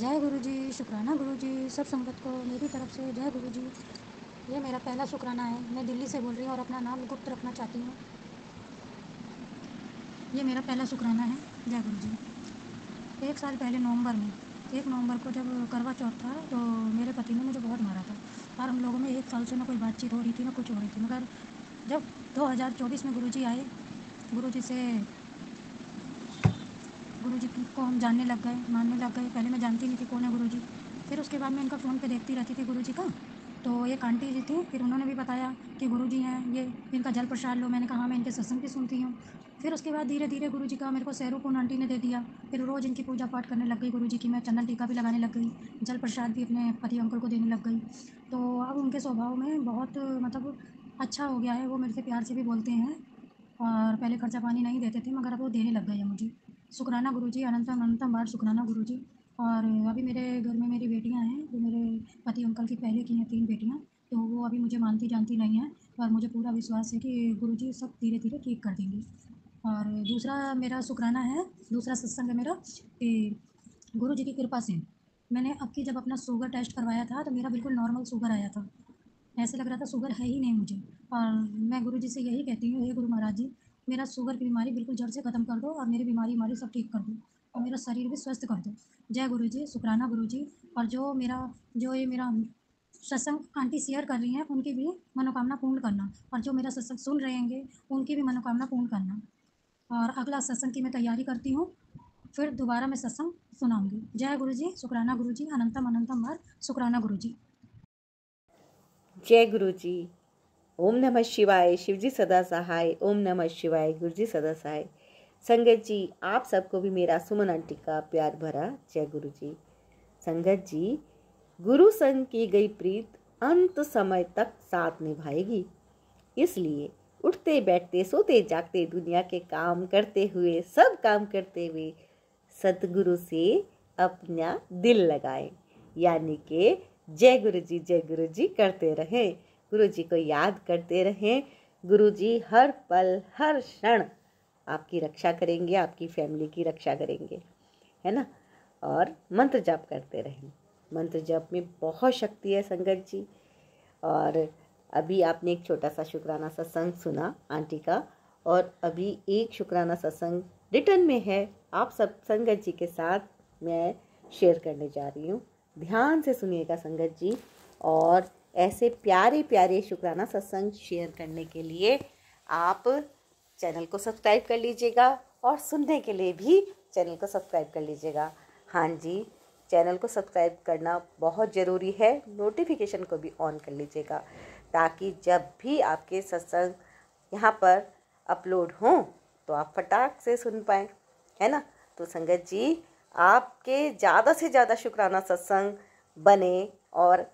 जय गुरु जी शुक्राना गुरु जी सब संगत को मेरी तरफ से जय गुरु जी ये मेरा पहला शुक्राना है मैं दिल्ली से बोल रही हूँ और अपना नाम गुप्त रखना चाहती हूँ ये मेरा पहला शुक्राना है जय गुरु जी एक साल पहले नवंबर में एक नवंबर को जब करवा चौथ था तो मेरे पति ने मुझे बहुत मारा था और हम लोगों में एक साल से ना कोई बातचीत हो रही थी ना कुछ हो रही थी मगर जब 2024 में गुरुजी आए गुरुजी से गुरु जी को हम जानने लग गए मानने लग गए पहले मैं जानती नहीं थी कौन है गुरु जी फिर उसके बाद मैं इनका फ़ोन पे देखती रहती थी गुरु जी का तो एक आंटी जी थी फिर उन्होंने भी बताया कि गुरु जी हैं ये इनका जल प्रसाद लो मैंने कहा हाँ मैं इनके सत्संग की सुनती हूँ फिर उसके बाद धीरे धीरे गुरु जी का मेरे को सैरूपूर्ण आंटी ने दे दिया फिर रोज़ इनकी पूजा पाठ करने लग गई गुरु जी की मैं चंदन टीका भी लगाने लग गई जल प्रसाद भी अपने पति अंकल को देने लग गई तो अब उनके स्वभाव में बहुत मतलब अच्छा हो गया है वो मेरे से प्यार से भी बोलते हैं और पहले खर्चा पानी नहीं देते थे मगर अब वो देने लग गए हैं मुझे गुरु जी अनंतम अनंतम बार गुरु जी और अभी मेरे घर में मेरी बेटियाँ हैं जो मेरे पति अंकल की पहले की हैं तीन बेटियाँ तो वो अभी मुझे मानती जानती नहीं हैं पर मुझे पूरा विश्वास है कि गुरु जी सब धीरे धीरे ठीक कर देंगे और दूसरा मेरा शुक्राना है दूसरा सत्संग है मेरा कि गुरु जी की कृपा से मैंने अब की जब अपना शुगर टेस्ट करवाया था तो मेरा बिल्कुल नॉर्मल शुगर आया था ऐसे लग रहा था शुगर है ही नहीं मुझे और मैं गुरु जी से यही कहती हूँ हे गुरु महाराज जी मेरा शुगर की बीमारी बिल्कुल जड़ से ख़त्म कर दो और मेरी बीमारी बीमारी सब ठीक कर दो और मेरा शरीर भी स्वस्थ कर दो जय गुरु जी शुक्राना गुरु जी और जो मेरा जो ये मेरा सत्संग आंटी शेयर कर रही हैं उनकी भी मनोकामना पूर्ण करना और जो मेरा सत्संग सुन रहे हैं उनकी भी मनोकामना पूर्ण करना और अगला सत्संग की मैं तैयारी करती हूँ फिर दोबारा मैं सत्संग सुनाऊंगी जय गुरु जी शुक्राना गुरु जी अनंतम अनंतम मार शुक्राना गुरु जी जय गुरु जी ओम नमः शिवाय शिवजी सदा सहाय ओम नमः शिवाय गुरुजी सदा सहाय संगत जी आप सबको भी मेरा सुमन आंटी का प्यार भरा जय गुरु जी संगत जी गुरु संग की गई प्रीत अंत समय तक साथ निभाएगी इसलिए उठते बैठते सोते जागते दुनिया के काम करते हुए सब काम करते हुए सतगुरु से अपना दिल लगाएं यानी कि जय गुरु जी जय गुरु जी करते रहें गुरु जी को याद करते रहें गुरु जी हर पल हर क्षण आपकी रक्षा करेंगे आपकी फैमिली की रक्षा करेंगे है ना और मंत्र जाप करते रहें मंत्र जाप में बहुत शक्ति है संगत जी और अभी आपने एक छोटा सा शुक्राना सत्संग सुना आंटी का और अभी एक शुक्राना सत्संग रिटर्न में है आप सब संगत जी के साथ मैं शेयर करने जा रही हूँ ध्यान से सुनिएगा संगत जी और ऐसे प्यारे प्यारे शुक्राना सत्संग शेयर करने के लिए आप चैनल को सब्सक्राइब कर लीजिएगा और सुनने के लिए भी चैनल को सब्सक्राइब कर लीजिएगा हाँ जी चैनल को सब्सक्राइब करना बहुत ज़रूरी है नोटिफिकेशन को भी ऑन कर लीजिएगा ताकि जब भी आपके सत्संग यहाँ पर अपलोड हों तो आप फटाक से सुन पाएँ है ना तो संगत जी आपके ज़्यादा से ज़्यादा शुक्राना सत्संग बने और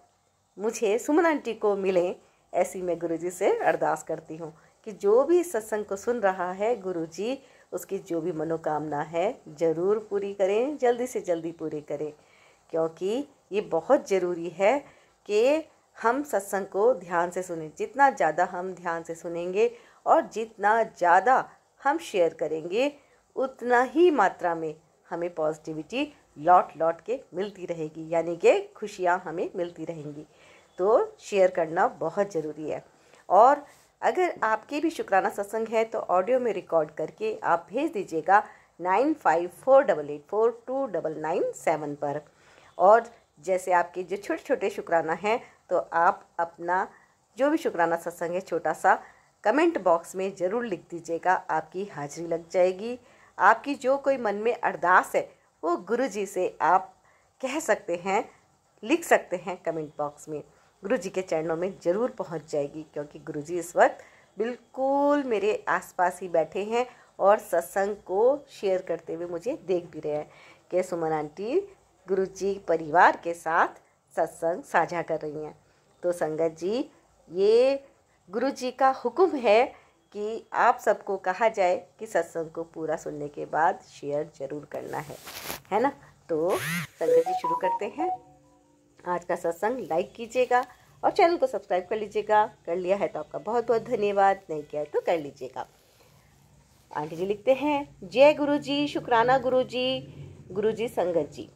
मुझे सुमन आंटी को मिलें ऐसी मैं गुरुजी से अरदास करती हूँ कि जो भी सत्संग को सुन रहा है गुरुजी उसकी जो भी मनोकामना है ज़रूर पूरी करें जल्दी से जल्दी पूरी करें क्योंकि ये बहुत ज़रूरी है कि हम सत्संग को ध्यान से सुने जितना ज़्यादा हम ध्यान से सुनेंगे और जितना ज़्यादा हम शेयर करेंगे उतना ही मात्रा में हमें पॉजिटिविटी लौट लौट के मिलती रहेगी यानी कि खुशियाँ हमें मिलती रहेंगी तो शेयर करना बहुत ज़रूरी है और अगर आपके भी शुक्राना सत्संग है तो ऑडियो में रिकॉर्ड करके आप भेज दीजिएगा nine five four double eight four two double nine seven पर और जैसे आपके जो छोटे छोटे शुक्राना हैं तो आप अपना जो भी शुक्राना सत्संग है छोटा सा कमेंट बॉक्स में ज़रूर लिख दीजिएगा आपकी हाजिरी लग जाएगी आपकी जो कोई मन में अरदास है वो गुरु जी से आप कह सकते हैं लिख सकते हैं कमेंट बॉक्स में गुरु जी के चरणों में ज़रूर पहुंच जाएगी क्योंकि गुरु जी इस वक्त बिल्कुल मेरे आसपास ही बैठे हैं और सत्संग को शेयर करते हुए मुझे देख भी रहे हैं कि सुमन आंटी गुरु जी परिवार के साथ सत्संग साझा कर रही हैं तो संगत जी ये गुरु जी का हुक्म है कि आप सबको कहा जाए कि सत्संग को पूरा सुनने के बाद शेयर ज़रूर करना है है ना तो संगत जी शुरू करते हैं आज का सत्संग लाइक कीजिएगा और चैनल को सब्सक्राइब कर लीजिएगा कर लिया है तो आपका बहुत बहुत धन्यवाद नहीं किया है तो कर लीजिएगा आंटी जी लिखते हैं जय गुरु जी शुक्राना गुरु जी गुरु जी संगत जी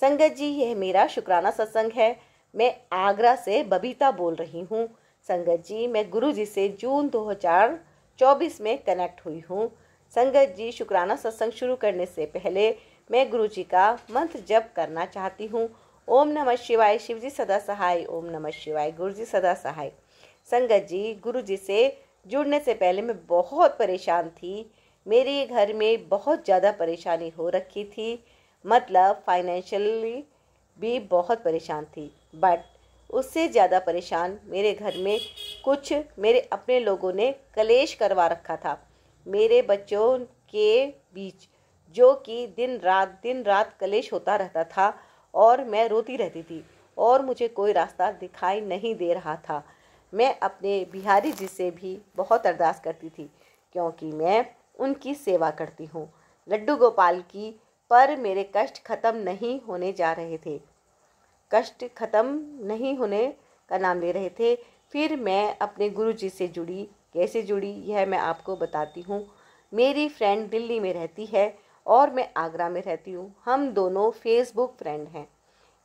संगत जी यह मेरा शुक्राना सत्संग है मैं आगरा से बबीता बोल रही हूँ संगत जी मैं गुरु जी से जून 2024 में कनेक्ट हुई हूँ संगत जी शुक्राना सत्संग शुरू करने से पहले मैं गुरु जी का मंत्र जप करना चाहती हूँ ओम नमः शिवाय शिवजी सदा सहाय ओम नमः शिवाय गुरुजी सदा सहाय संगत जी गुरु जी से जुड़ने से पहले मैं बहुत परेशान थी मेरे घर में बहुत ज़्यादा परेशानी हो रखी थी मतलब फाइनेंशियली भी बहुत परेशान थी बट उससे ज़्यादा परेशान मेरे घर में कुछ मेरे अपने लोगों ने कलेश करवा रखा था मेरे बच्चों के बीच जो कि दिन रात दिन रात कलेश होता रहता था और मैं रोती रहती थी और मुझे कोई रास्ता दिखाई नहीं दे रहा था मैं अपने बिहारी जी से भी बहुत अरदास करती थी क्योंकि मैं उनकी सेवा करती हूँ लड्डू गोपाल की पर मेरे कष्ट ख़त्म नहीं होने जा रहे थे कष्ट ख़त्म नहीं होने का नाम ले रहे थे फिर मैं अपने गुरु जी से जुड़ी कैसे जुड़ी यह मैं आपको बताती हूँ मेरी फ्रेंड दिल्ली में रहती है और मैं आगरा में रहती हूँ हम दोनों फेसबुक फ्रेंड हैं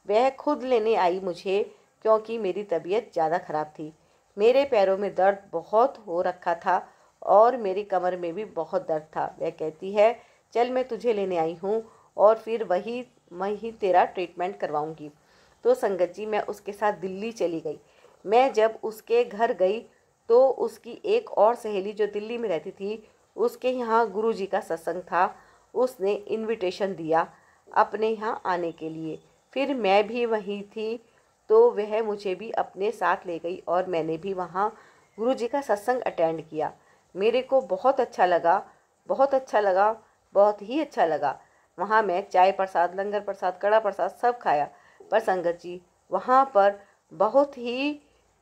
वह खुद लेने आई मुझे क्योंकि मेरी तबीयत ज़्यादा ख़राब थी मेरे पैरों में दर्द बहुत हो रखा था और मेरी कमर में भी बहुत दर्द था वह कहती है चल मैं तुझे लेने आई हूँ और फिर वही ही तेरा ट्रीटमेंट करवाऊँगी तो संगत जी मैं उसके साथ दिल्ली चली गई मैं जब उसके घर गई तो उसकी एक और सहेली जो दिल्ली में रहती थी उसके यहाँ गुरु जी का सत्संग था उसने इनविटेशन दिया अपने यहाँ आने के लिए फिर मैं भी वहीं थी तो वह मुझे भी अपने साथ ले गई और मैंने भी वहाँ गुरु जी का सत्संग अटेंड किया मेरे को बहुत अच्छा लगा बहुत अच्छा लगा बहुत ही अच्छा लगा वहाँ मैं चाय प्रसाद लंगर प्रसाद कड़ा प्रसाद सब खाया पर संगत जी वहाँ पर बहुत ही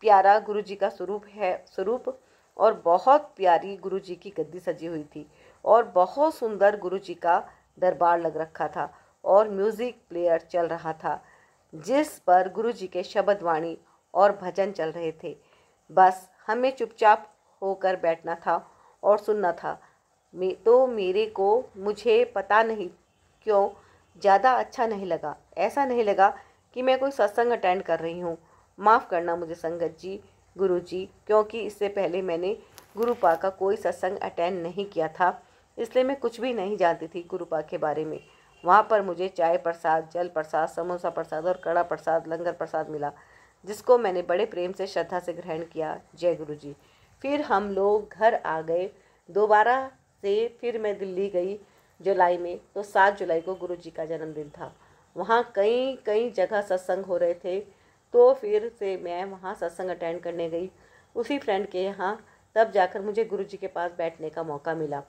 प्यारा गुरु जी का स्वरूप है स्वरूप और बहुत प्यारी गुरु जी की गद्दी सजी हुई थी और बहुत सुंदर गुरु जी का दरबार लग रखा था और म्यूज़िक प्लेयर चल रहा था जिस पर गुरु जी के शब्द वाणी और भजन चल रहे थे बस हमें चुपचाप होकर बैठना था और सुनना था मे तो मेरे को मुझे पता नहीं क्यों ज़्यादा अच्छा नहीं लगा ऐसा नहीं लगा कि मैं कोई सत्संग अटेंड कर रही हूँ माफ़ करना मुझे संगत जी गुरु जी क्योंकि इससे पहले मैंने गुरुपा का कोई सत्संग अटेंड नहीं किया था इसलिए मैं कुछ भी नहीं जानती थी गुरुपा के बारे में वहाँ पर मुझे चाय प्रसाद जल प्रसाद समोसा प्रसाद और कड़ा प्रसाद लंगर प्रसाद मिला जिसको मैंने बड़े प्रेम से श्रद्धा से ग्रहण किया जय गुरु जी फिर हम लोग घर आ गए दोबारा से फिर मैं दिल्ली गई जुलाई में तो सात जुलाई को गुरु जी का जन्मदिन था वहाँ कई कई जगह सत्संग हो रहे थे तो फिर से मैं वहाँ सत्संग अटेंड करने गई उसी फ्रेंड के यहाँ तब जाकर मुझे गुरु जी के पास बैठने का मौका मिला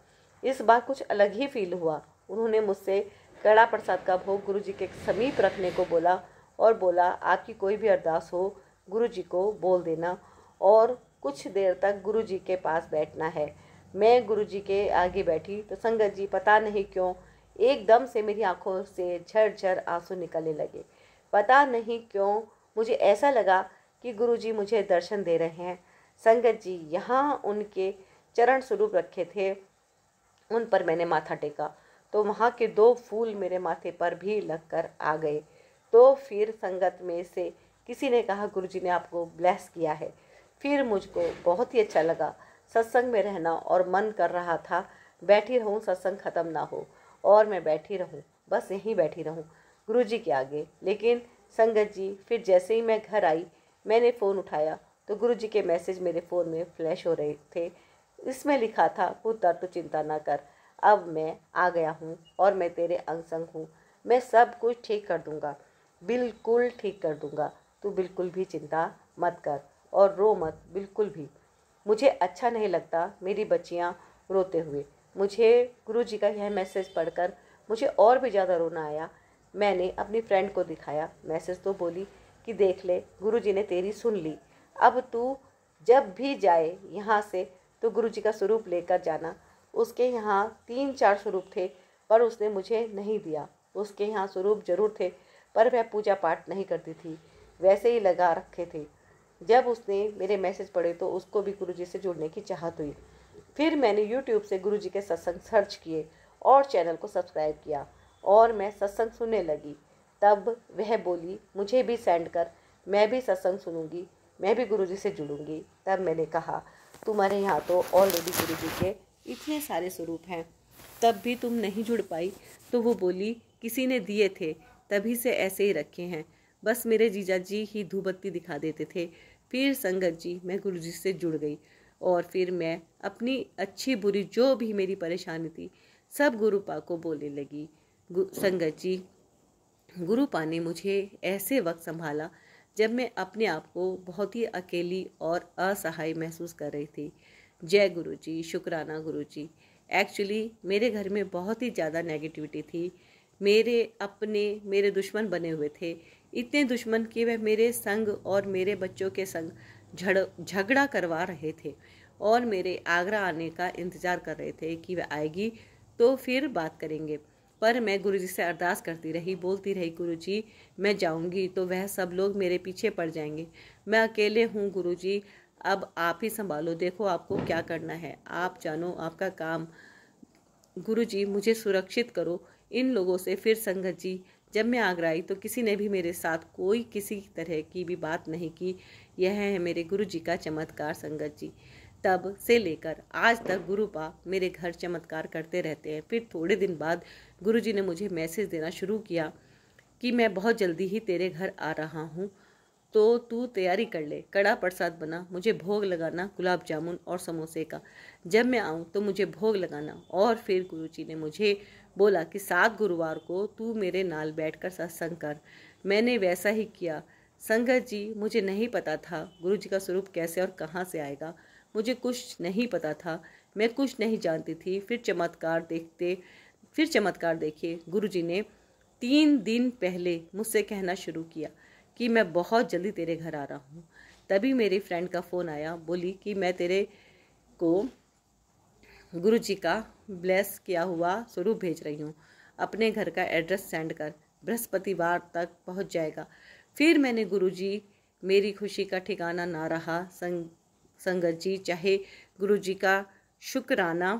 इस बार कुछ अलग ही फील हुआ उन्होंने मुझसे कड़ा प्रसाद का भोग गुरु जी के समीप रखने को बोला और बोला आपकी कोई भी अरदास हो गुरु जी को बोल देना और कुछ देर तक गुरु जी के पास बैठना है मैं गुरु जी के आगे बैठी तो संगत जी पता नहीं क्यों एकदम से मेरी आंखों से झरझर आंसू निकलने लगे पता नहीं क्यों मुझे ऐसा लगा कि गुरु जी मुझे दर्शन दे रहे हैं संगत जी यहाँ उनके चरण स्वरूप रखे थे उन पर मैंने माथा टेका तो वहाँ के दो फूल मेरे माथे पर भी लग कर आ गए तो फिर संगत में से किसी ने कहा जी ने आपको ब्लेस किया है फिर मुझको बहुत ही अच्छा लगा सत्संग में रहना और मन कर रहा था बैठी रहूँ सत्संग ख़त्म ना हो और मैं बैठी रहूँ बस यहीं बैठी रहूँ जी के आगे लेकिन संगत जी फिर जैसे ही मैं घर आई मैंने फ़ोन उठाया तो जी के मैसेज मेरे फ़ोन में फ्लैश हो रहे थे इसमें लिखा था पुत्र तो चिंता ना कर अब मैं आ गया हूँ और मैं तेरे अंग संग हूँ मैं सब कुछ ठीक कर दूँगा बिल्कुल ठीक कर दूँगा तू बिल्कुल भी चिंता मत कर और रो मत बिल्कुल भी मुझे अच्छा नहीं लगता मेरी बच्चियाँ रोते हुए मुझे गुरु जी का यह मैसेज पढ़कर मुझे और भी ज़्यादा रोना आया मैंने अपनी फ्रेंड को दिखाया मैसेज तो बोली कि देख ले गुरु जी ने तेरी सुन ली अब तू जब भी जाए यहाँ से तो गुरु जी का स्वरूप लेकर जाना उसके यहाँ तीन चार स्वरूप थे पर उसने मुझे नहीं दिया उसके यहाँ स्वरूप जरूर थे पर वह पूजा पाठ नहीं करती थी वैसे ही लगा रखे थे जब उसने मेरे मैसेज पढ़े तो उसको भी गुरु जी से जुड़ने की चाहत हुई फिर मैंने यूट्यूब से गुरु जी के सत्संग सर्च किए और चैनल को सब्सक्राइब किया और मैं सत्संग सुनने लगी तब वह बोली मुझे भी सेंड कर मैं भी सत्संग सुनूंगी मैं भी गुरु जी से जुड़ूंगी तब मैंने कहा तुम्हारे यहाँ तो ऑलरेडी गुरु जी के इतने सारे स्वरूप हैं तब भी तुम नहीं जुड़ पाई तो वो बोली किसी ने दिए थे तभी से ऐसे ही रखे हैं बस मेरे जीजा जी ही धूबत्ती दिखा देते थे फिर संगत जी मैं गुरु जी से जुड़ गई और फिर मैं अपनी अच्छी बुरी जो भी मेरी परेशानी थी सब गुरुपा को बोलने लगी संगत जी गुरुपा ने मुझे ऐसे वक्त संभाला जब मैं अपने आप को बहुत ही अकेली और असहाय महसूस कर रही थी जय गुरु जी शुक्राना गुरु जी एक्चुअली मेरे घर में बहुत ही ज़्यादा नेगेटिविटी थी मेरे अपने मेरे दुश्मन बने हुए थे इतने दुश्मन कि वह मेरे संग और मेरे बच्चों के संग झड़ झगड़ा करवा रहे थे और मेरे आगरा आने का इंतज़ार कर रहे थे कि वह आएगी तो फिर बात करेंगे पर मैं गुरुजी से अरदास करती रही बोलती रही गुरुजी मैं जाऊंगी तो वह सब लोग मेरे पीछे पड़ जाएंगे मैं अकेले हूँ गुरुजी अब आप ही संभालो देखो आपको क्या करना है आप जानो आपका काम गुरुजी मुझे सुरक्षित करो इन लोगों से फिर संगत जी जब मैं आगरा आई तो किसी ने भी मेरे साथ कोई किसी तरह की भी बात नहीं की यह है मेरे गुरु जी का चमत्कार संगत जी तब से लेकर आज तक गुरुपा मेरे घर चमत्कार करते रहते हैं फिर थोड़े दिन बाद गुरुजी ने मुझे मैसेज देना शुरू किया कि मैं बहुत जल्दी ही तेरे घर आ रहा हूँ तो तू तैयारी कर ले कड़ा प्रसाद बना मुझे भोग लगाना गुलाब जामुन और समोसे का जब मैं आऊँ तो मुझे भोग लगाना और फिर जी ने मुझे बोला कि सात गुरुवार को तू मेरे नाल बैठ कर सत्संग कर मैंने वैसा ही किया संगत जी मुझे नहीं पता था गुरु जी का स्वरूप कैसे और कहाँ से आएगा मुझे कुछ नहीं पता था मैं कुछ नहीं जानती थी फिर चमत्कार देखते फिर चमत्कार देखिए गुरुजी ने तीन दिन पहले मुझसे कहना शुरू किया कि मैं बहुत जल्दी तेरे घर आ रहा हूँ तभी मेरी फ्रेंड का फ़ोन आया बोली कि मैं तेरे को गुरु जी का ब्लेस किया हुआ स्वरूप भेज रही हूँ अपने घर का एड्रेस सेंड कर बृहस्पतिवार तक पहुँच जाएगा फिर मैंने गुरु जी मेरी खुशी का ठिकाना ना रहा संग संगत जी चाहे गुरु जी का शुक्राना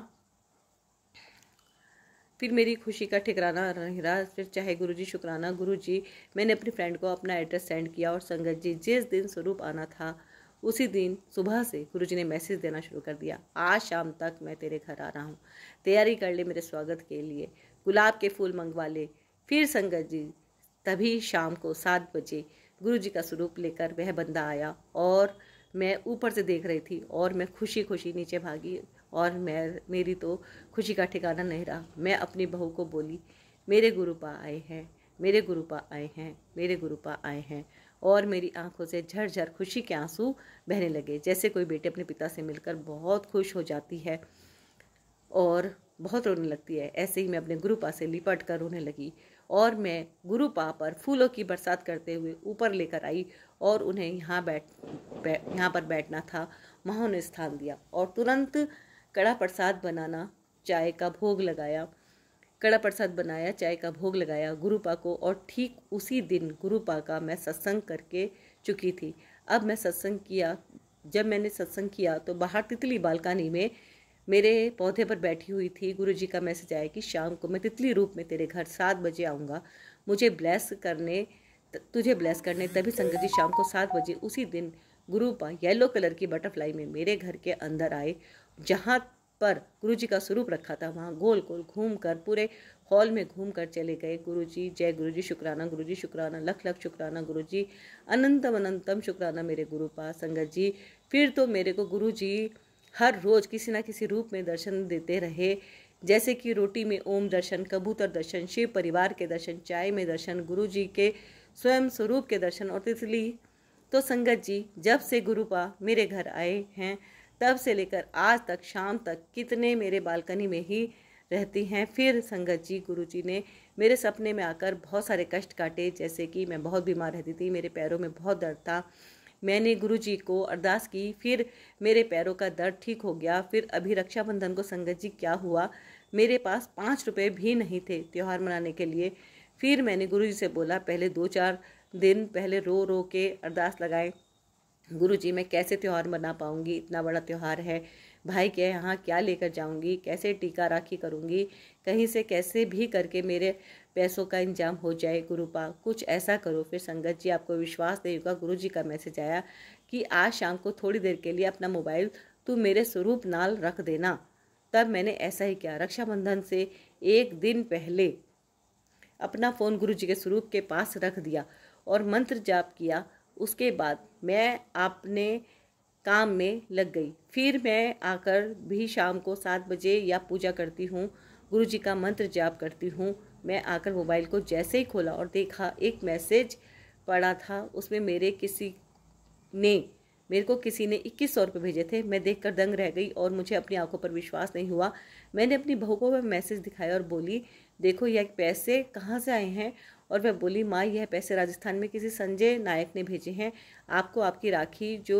फिर मेरी खुशी का ठिकराना नहीं रहा फिर चाहे गुरु जी शुक्राना जी मैंने अपनी फ्रेंड को अपना एड्रेस सेंड किया और संगत जी जिस दिन स्वरूप आना था उसी दिन सुबह से गुरु जी ने मैसेज देना शुरू कर दिया आज शाम तक मैं तेरे घर आ रहा हूँ तैयारी कर ले मेरे स्वागत के लिए गुलाब के फूल मंगवा ले फिर संगत जी तभी शाम को सात बजे गुरु जी का स्वरूप लेकर वह बंदा आया और मैं ऊपर से देख रही थी और मैं खुशी खुशी नीचे भागी और मैं मेरी तो खुशी का ठिकाना नहीं रहा मैं अपनी बहू को बोली मेरे गुरुपा आए हैं मेरे गुरुपा आए हैं मेरे गुरुपा आए हैं और मेरी आंखों से झरझर खुशी के आंसू बहने लगे जैसे कोई बेटे अपने पिता से मिलकर बहुत खुश हो जाती है और बहुत रोने लगती है ऐसे ही मैं अपने गुरुपा से लिपट कर रोने लगी और मैं गुरु पा पर फूलों की बरसात करते हुए ऊपर लेकर आई और उन्हें यहाँ बैठ बै, यहाँ पर बैठना था वहाँ ने स्थान दिया और तुरंत कड़ा प्रसाद बनाना चाय का भोग लगाया कड़ा प्रसाद बनाया चाय का भोग लगाया गुरुपा को और ठीक उसी दिन गुरुपा का मैं सत्संग करके चुकी थी अब मैं सत्संग किया जब मैंने सत्संग किया तो बाहर तितली बालकानी में मेरे पौधे पर बैठी हुई थी गुरु जी का मैसेज आया कि शाम को मैं तितली रूप में तेरे घर सात बजे आऊँगा मुझे ब्लेस करने तुझे ब्लेस करने तभी संगत जी शाम को सात बजे उसी दिन गुरु पा येलो कलर की बटरफ्लाई में मेरे घर के अंदर आए जहाँ पर गुरु जी का स्वरूप रखा था वहाँ गोल गोल घूम कर पूरे हॉल में घूम कर चले गए गुरु जी जय गुरु जी शुक्राना जी शुक्राना लख लख शुक्राना जी अनंतम अनंतम शुक्राना मेरे गुरु पा संगत जी फिर तो मेरे को गुरु जी हर रोज़ किसी ना किसी रूप में दर्शन देते रहे जैसे कि रोटी में ओम दर्शन कबूतर दर्शन शिव परिवार के दर्शन चाय में दर्शन गुरु जी के स्वयं स्वरूप के दर्शन और तितली तो संगत जी जब से गुरुपा मेरे घर आए हैं तब से लेकर आज तक शाम तक कितने मेरे बालकनी में ही रहती हैं फिर संगत जी गुरु जी ने मेरे सपने में आकर बहुत सारे कष्ट काटे जैसे कि मैं बहुत बीमार रहती थी मेरे पैरों में बहुत दर्द था मैंने गुरु जी को अरदास की फिर मेरे पैरों का दर्द ठीक हो गया फिर अभी रक्षाबंधन को संगत जी क्या हुआ मेरे पास पाँच रुपये भी नहीं थे त्यौहार मनाने के लिए फिर मैंने गुरु जी से बोला पहले दो चार दिन पहले रो रो के अरदास लगाए गुरु जी मैं कैसे त्यौहार मना पाऊँगी इतना बड़ा त्यौहार है भाई के यहाँ क्या लेकर जाऊँगी कैसे टीका राखी करूँगी कहीं से कैसे भी करके मेरे पैसों का इंजाम हो जाए गुरु पा कुछ ऐसा करो फिर संगत जी आपको विश्वास देगा गुरु जी का मैसेज आया कि आज शाम को थोड़ी देर के लिए अपना मोबाइल तू मेरे स्वरूप नाल रख देना तब मैंने ऐसा ही किया रक्षाबंधन से एक दिन पहले अपना फ़ोन गुरु जी के स्वरूप के पास रख दिया और मंत्र जाप किया उसके बाद मैं अपने काम में लग गई फिर मैं आकर भी शाम को सात बजे या पूजा करती हूँ गुरु जी का मंत्र जाप करती हूँ मैं आकर मोबाइल को जैसे ही खोला और देखा एक मैसेज पड़ा था उसमें मेरे किसी ने मेरे को किसी ने इक्कीस सौ रुपये भेजे थे मैं देखकर दंग रह गई और मुझे अपनी आंखों पर विश्वास नहीं हुआ मैंने अपनी बहू को वह मैसेज दिखाया और बोली देखो यह पैसे कहाँ से आए हैं और वह बोली माँ यह पैसे राजस्थान में किसी संजय नायक ने भेजे हैं आपको आपकी राखी जो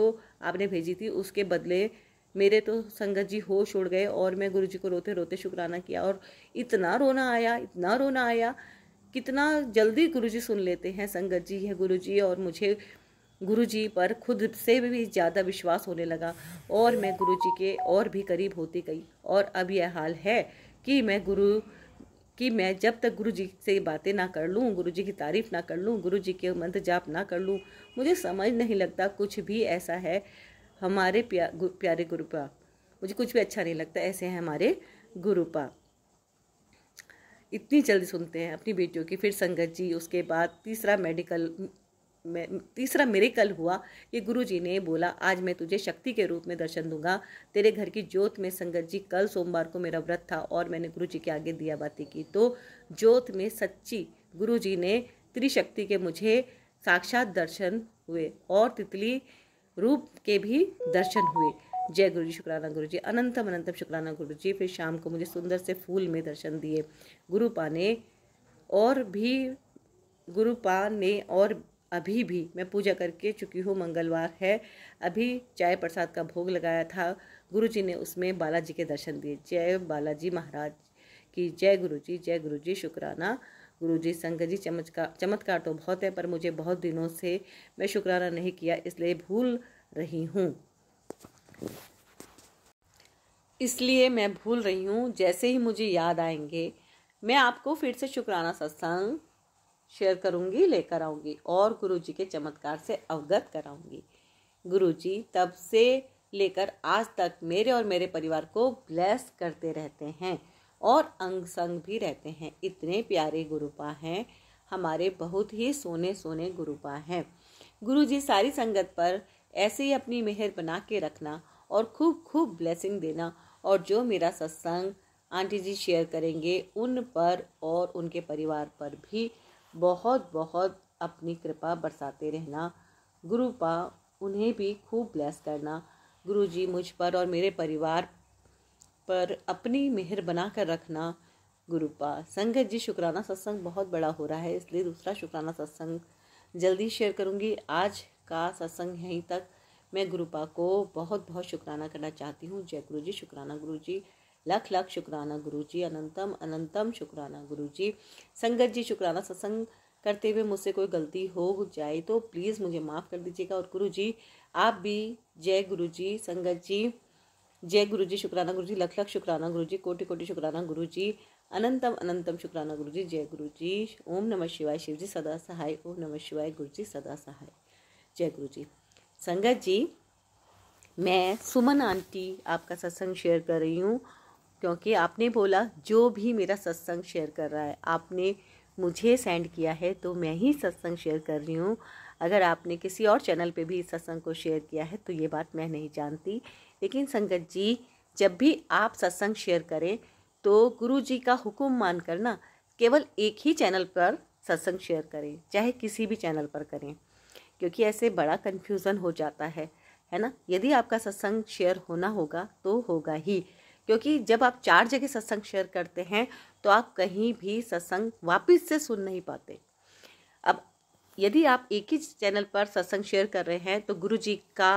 आपने भेजी थी उसके बदले मेरे तो संगत जी होश उड़ गए और मैं गुरु जी को रोते रोते शुक्राना किया और इतना रोना आया इतना रोना आया कितना जल्दी गुरु जी सुन लेते हैं संगत जी है गुरु जी और मुझे गुरु जी पर खुद से भी ज़्यादा विश्वास होने लगा और मैं गुरु जी के और भी करीब होती गई और अब यह हाल है कि मैं गुरु कि मैं जब तक गुरु जी से बातें ना कर लूँ गुरु जी की तारीफ़ ना कर लूँ गुरु जी के मंत्र जाप ना कर लूँ मुझे समझ नहीं लगता कुछ भी ऐसा है हमारे प्या, गु, प्यारे गुरुपा मुझे कुछ भी अच्छा नहीं लगता ऐसे हैं हमारे गुरुपा इतनी जल्दी सुनते हैं अपनी बेटियों की फिर संगत जी उसके बाद तीसरा मेडिकल तीसरा मेरे कल हुआ कि गुरु जी ने बोला आज मैं तुझे शक्ति के रूप में दर्शन दूंगा तेरे घर की ज्योत में संगत जी कल सोमवार को मेरा व्रत था और मैंने गुरु जी के आगे दिया बाती की तो ज्योत में सच्ची गुरु जी ने त्रिशक्ति के मुझे साक्षात दर्शन हुए और तितली रूप के भी दर्शन हुए जय गुरु जी शुक्राना गुरु जी अनंतम अनंतम शुक्राना गुरु जी फिर शाम को मुझे सुंदर से फूल में दर्शन दिए गुरु पा ने और भी गुरु पा ने और अभी भी मैं पूजा करके चुकी हूँ मंगलवार है अभी चाय प्रसाद का भोग लगाया था गुरु जी ने उसमें बालाजी के दर्शन दिए जय बालाजी महाराज की जय गुरु जी जय गुरु जी शुक्राना गुरु जी संग जी चमत्कार चमत्कार तो बहुत है पर मुझे बहुत दिनों से मैं शुक्राना नहीं किया इसलिए भूल रही हूँ इसलिए मैं भूल रही हूँ जैसे ही मुझे याद आएंगे मैं आपको फिर से शुक्राना सत्संग शेयर करूँगी लेकर आऊँगी और गुरु जी के चमत्कार से अवगत कराऊँगी जी तब से लेकर आज तक मेरे और मेरे परिवार को ब्लेस करते रहते हैं और अंग संग भी रहते हैं इतने प्यारे गुरुपा हैं हमारे बहुत ही सोने सोने गुरुपा हैं गुरु जी सारी संगत पर ऐसे ही अपनी मेहर बना के रखना और खूब खूब ब्लेसिंग देना और जो मेरा सत्संग आंटी जी शेयर करेंगे उन पर और उनके परिवार पर भी बहुत बहुत अपनी कृपा बरसाते रहना गुरुपा उन्हें भी खूब ब्लेस करना गुरु जी मुझ पर और मेरे परिवार पर अपनी मेहर बना कर रखना गुरुपा संगत जी शुक्राना सत्संग बहुत बड़ा हो रहा है इसलिए दूसरा शुक्राना सत्संग जल्दी शेयर करूँगी आज का सत्संग यहीं तक मैं गुरुपा को बहुत बहुत शुक्राना करना चाहती हूँ जय गुरु जी शुक्राना गुरु जी लख लख शुक्राना गुरु जी अनंतम अनंतम शुक्राना गुरु जी संगत जी शुक्राना सत्संग करते हुए मुझसे कोई गलती हो जाए तो प्लीज़ मुझे माफ़ कर दीजिएगा और गुरु जी आप भी जय गुरु जी संगत जी जय गुरु जी शुक्राना गुरु जी लख लख शुक्राना गुरु जी कोटि कोटि शुक्राना गुरु जी अनंतम अनंतम शुक्राना गुरु जी जय गुरु जी ओम नमः शिवाय शिव जी सदा सहाय ओम नमः शिवाय गुरु जी सदा सहाय जय गुरु जी संगत जी मैं सुमन आंटी आपका सत्संग शेयर कर रही हूँ क्योंकि आपने बोला जो भी मेरा सत्संग शेयर कर रहा है आपने मुझे सेंड किया है तो मैं ही सत्संग शेयर कर रही हूँ अगर आपने किसी और चैनल पे भी सत्संग को शेयर किया है तो ये बात मैं नहीं जानती लेकिन संगत जी जब भी आप सत्संग शेयर करें तो गुरु जी का हुक्म मान कर ना केवल एक ही चैनल पर सत्संग शेयर करें चाहे किसी भी चैनल पर करें क्योंकि ऐसे बड़ा कन्फ्यूज़न हो जाता है है ना यदि आपका सत्संग शेयर होना होगा तो होगा ही क्योंकि जब आप चार जगह सत्संग शेयर करते हैं तो आप कहीं भी सत्संग वापस से सुन नहीं पाते अब यदि आप एक ही चैनल पर सत्संग शेयर कर रहे हैं तो गुरु जी का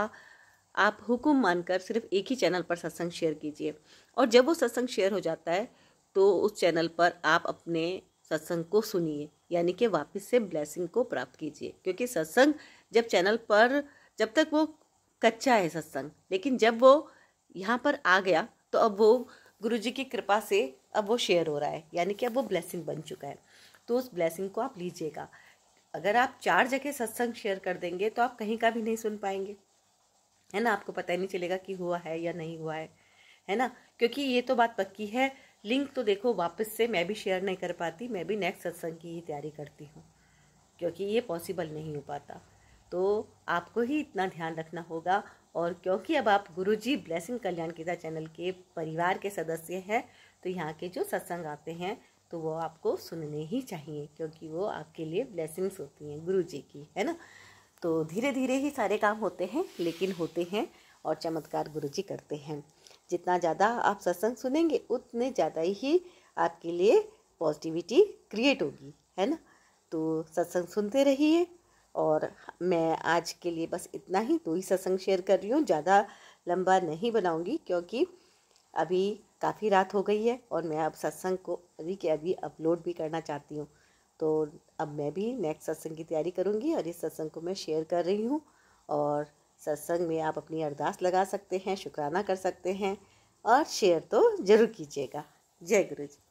आप हुक्म मानकर सिर्फ एक ही चैनल पर सत्संग शेयर कीजिए और जब वो सत्संग शेयर हो जाता है तो उस चैनल पर आप अपने सत्संग को सुनिए यानी कि वापस से ब्लेसिंग को प्राप्त कीजिए क्योंकि सत्संग जब चैनल पर जब तक वो कच्चा है सत्संग लेकिन जब वो यहाँ पर आ गया तो अब वो गुरु जी की कृपा से अब वो शेयर हो रहा है यानी कि अब वो ब्लेसिंग बन चुका है तो उस ब्लेसिंग को आप लीजिएगा अगर आप चार जगह सत्संग शेयर कर देंगे तो आप कहीं का भी नहीं सुन पाएंगे है ना आपको पता ही नहीं चलेगा कि हुआ है या नहीं हुआ है है ना क्योंकि ये तो बात पक्की है लिंक तो देखो वापस से मैं भी शेयर नहीं कर पाती मैं भी नेक्स्ट सत्संग की ही तैयारी करती हूँ क्योंकि ये पॉसिबल नहीं हो पाता तो आपको ही इतना ध्यान रखना होगा और क्योंकि अब आप गुरुजी ब्लेसिंग कल्याण गीता चैनल के परिवार के सदस्य हैं तो यहाँ के जो सत्संग आते हैं तो वो आपको सुनने ही चाहिए क्योंकि वो आपके लिए ब्लेसिंग्स होती हैं गुरु जी की है ना तो धीरे धीरे ही सारे काम होते हैं लेकिन होते हैं और चमत्कार गुरु जी करते हैं जितना ज़्यादा आप सत्संग सुनेंगे उतने ज़्यादा ही आपके लिए पॉजिटिविटी क्रिएट होगी है ना तो सत्संग सुनते रहिए और मैं आज के लिए बस इतना ही दो ही सत्संग शेयर कर रही हूँ ज़्यादा लंबा नहीं बनाऊँगी क्योंकि अभी काफ़ी रात हो गई है और मैं अब सत्संग को अभी के अभी अपलोड भी करना चाहती हूँ तो अब मैं भी नेक्स्ट सत्संग की तैयारी करूँगी और इस सत्संग को मैं शेयर कर रही हूँ और सत्संग में आप अपनी अरदास लगा सकते हैं शुक्राना कर सकते हैं और शेयर तो ज़रूर कीजिएगा जय गुरु जी